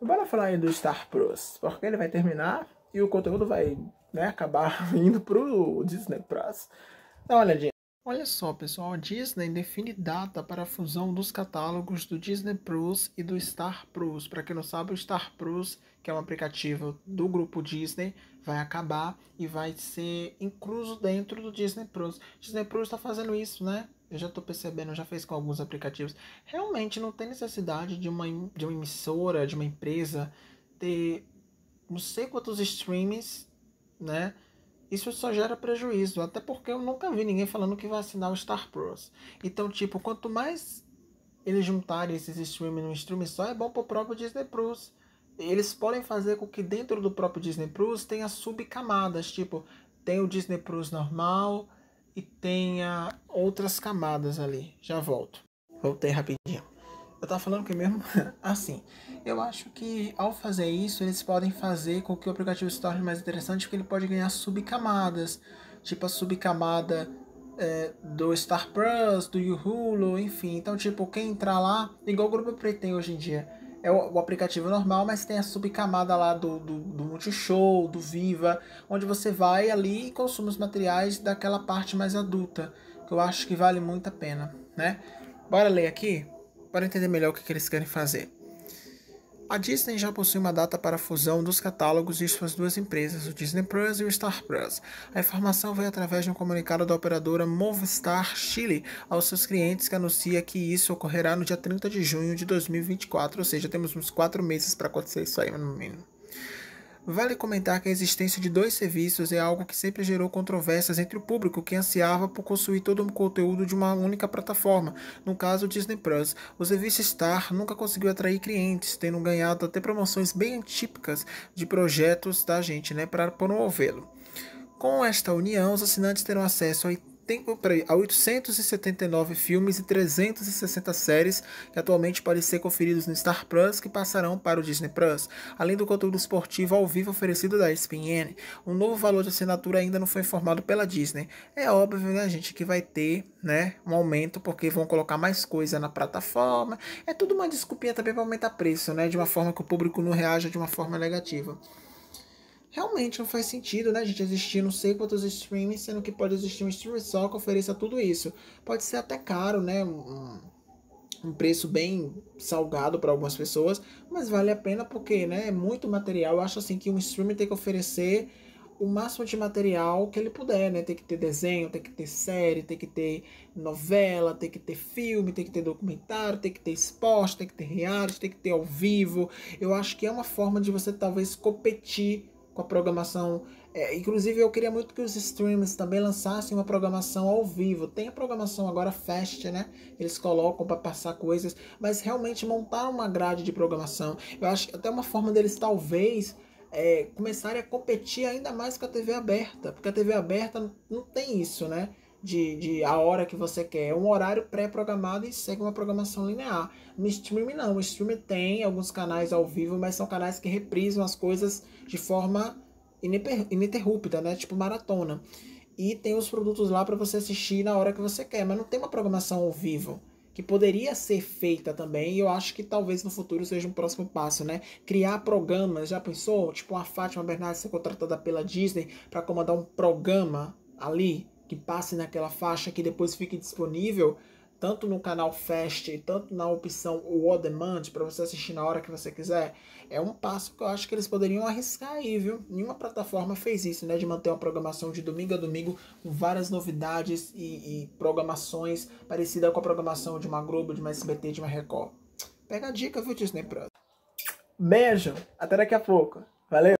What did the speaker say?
Bora falar aí do Star Plus, porque ele vai terminar e o conteúdo vai né, acabar indo pro Disney Plus. Dá uma olhadinha. Olha só, pessoal, a Disney define data para a fusão dos catálogos do Disney Plus e do Star Plus. Para quem não sabe, o Star Plus, que é um aplicativo do grupo Disney, vai acabar e vai ser incluso dentro do Disney Plus. Disney Plus está fazendo isso, né? Eu já estou percebendo, já fez com alguns aplicativos. Realmente não tem necessidade de uma, de uma emissora, de uma empresa ter não sei quantos streams, né? Isso só gera prejuízo, até porque eu nunca vi ninguém falando que vai assinar o Star Plus. Então, tipo, quanto mais eles juntarem esses streaming no streaming só, é bom pro próprio Disney Plus. Eles podem fazer com que dentro do próprio Disney Plus tenha subcamadas, tipo, tem o Disney Plus normal e tenha outras camadas ali. Já volto. Voltei rapidinho. Eu tava falando que mesmo? assim, eu acho que ao fazer isso, eles podem fazer com que o aplicativo se torne mais interessante, porque ele pode ganhar subcamadas, tipo a subcamada é, do Star Plus, do Hulu, enfim. Então, tipo, quem entrar lá, igual o Grupo Preto tem hoje em dia, é o, o, aplicativo normal, mas tem a subcamada lá do, do, do Multishow, do Viva, onde você vai ali e consome os materiais daquela parte mais adulta, que eu acho que vale muito a pena, né? Bora ler aqui? para entender melhor o que eles querem fazer. A Disney já possui uma data para a fusão dos catálogos de suas duas empresas, o Disney Plus e o Star Plus. A informação veio através de um comunicado da operadora Movistar Chile aos seus clientes que anuncia que isso ocorrerá no dia 30 de junho de 2024, ou seja, temos uns 4 meses para acontecer isso aí no mínimo. Vale comentar que a existência de dois serviços é algo que sempre gerou controvérsias entre o público que ansiava por possuir todo o conteúdo de uma única plataforma, no caso o Disney Plus. O serviço Star nunca conseguiu atrair clientes, tendo ganhado até promoções bem típicas de projetos da gente, né, para promovê-lo. Com esta união, os assinantes terão acesso a tem, peraí, há 879 filmes e 360 séries que atualmente podem ser conferidos no Star Plus que passarão para o Disney Plus, além do conteúdo esportivo ao vivo oferecido da ESPN. Um novo valor de assinatura ainda não foi informado pela Disney. É óbvio, né, gente, que vai ter, né, um aumento porque vão colocar mais coisa na plataforma. É tudo uma desculpinha também para aumentar preço, né, de uma forma que o público não reaja de uma forma negativa realmente não faz sentido, né, gente? Existir não sei quantos streamings, sendo que pode existir um streaming só que ofereça tudo isso. Pode ser até caro, né? Um, um preço bem salgado para algumas pessoas, mas vale a pena porque, né, é muito material. Eu acho assim que um streaming tem que oferecer o máximo de material que ele puder, né? Tem que ter desenho, tem que ter série, tem que ter novela, tem que ter filme, tem que ter documentário, tem que ter esporte, tem que ter reality, tem que ter ao vivo. Eu acho que é uma forma de você talvez competir com a programação. É, inclusive, eu queria muito que os streams também lançassem uma programação ao vivo. Tem a programação agora fast, né? Eles colocam para passar coisas, mas realmente montar uma grade de programação. Eu acho que até uma forma deles talvez é, começarem a competir ainda mais com a TV aberta, porque a TV aberta não tem isso, né? de, de a hora que você quer. É um horário pré-programado e segue uma programação linear. No stream não. O stream tem alguns canais ao vivo, mas são canais que reprisam as coisas de forma ininterrupta, né? Tipo maratona. E tem os produtos lá para você assistir na hora que você quer, mas não tem uma programação ao vivo que poderia ser feita também, e eu acho que talvez no futuro seja um próximo passo, né? Criar programas, já pensou? Tipo, a Fátima Bernardes ser contratada pela Disney para comandar um programa ali, que passe naquela faixa que depois fique disponível tanto no canal Fast tanto na opção o On Demand para você assistir na hora que você quiser, é um passo que eu acho que eles poderiam arriscar aí, viu? Nenhuma plataforma fez isso, né? De manter uma programação de domingo a domingo com várias novidades e, e programações parecida com a programação de uma Globo, de uma SBT, de uma Record. Pega a dica, viu, Disney Plus? Beijo, até daqui a pouco. Valeu!